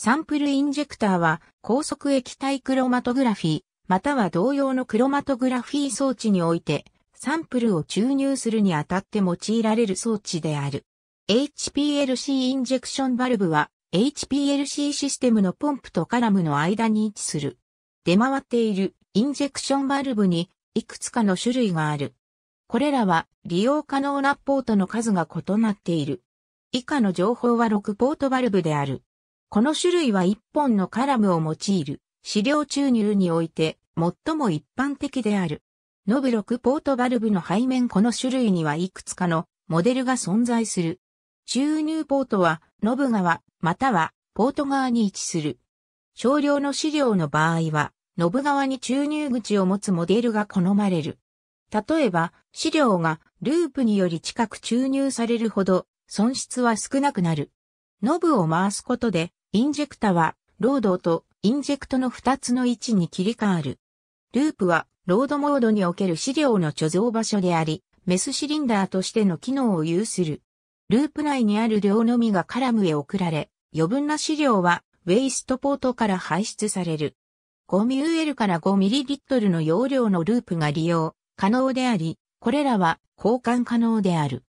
サンプルインジェクターは高速液体クロマトグラフィー、または同様のクロマトグラフィー装置において、サンプルを注入するにあたって用いられる装置である。HPLC インジェクションバルブは HPLC システムのポンプとカラムの間に位置する。出回っているインジェクションバルブにいくつかの種類がある。これらは利用可能なポートの数が異なっている。以下の情報は6ポートバルブである。この種類は一本のカラムを用いる、資料注入において、最も一般的である。ノブロクポートバルブの背面この種類にはいくつかのモデルが存在する。注入ポートは、ノブ側、または、ポート側に位置する。少量の資料の場合は、ノブ側に注入口を持つモデルが好まれる。例えば、資料がループにより近く注入されるほど、損失は少なくなる。ノブを回すことで、インジェクタは、ロードとインジェクトの2つの位置に切り替わる。ループは、ロードモードにおける資料の貯蔵場所であり、メスシリンダーとしての機能を有する。ループ内にある量のみがカラムへ送られ、余分な資料は、ウェイストポートから排出される。5エ l から 5ml の容量のループが利用、可能であり、これらは交換可能である。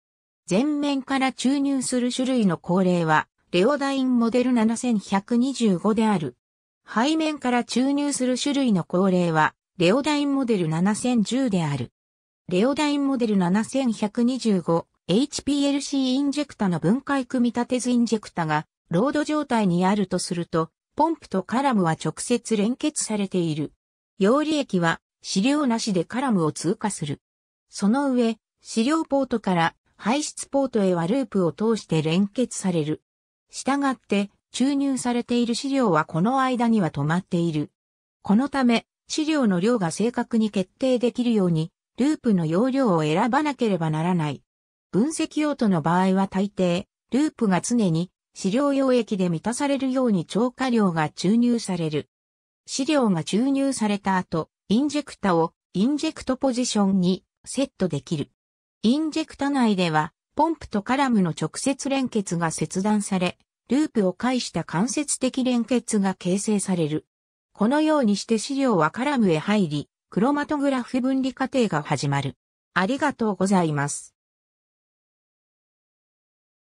前面から注入する種類の高齢は、レオダインモデル7125である。背面から注入する種類の高齢は、レオダインモデル7010である。レオダインモデル 7125HPLC インジェクタの分解組み立て図インジェクタが、ロード状態にあるとすると、ポンプとカラムは直接連結されている。用利液は、資料なしでカラムを通過する。その上、資料ポートから排出ポートへはループを通して連結される。したがって、注入されている資料はこの間には止まっている。このため、資料の量が正確に決定できるように、ループの容量を選ばなければならない。分析用途の場合は大抵、ループが常に資料溶液で満たされるように超過量が注入される。資料が注入された後、インジェクタをインジェクトポジションにセットできる。インジェクタ内ではポンプとカラムの直接連結が切断され、ループを介した間接的連結が形成される。このようにして資料はカラムへ入り、クロマトグラフ分離過程が始まる。ありがとうございます。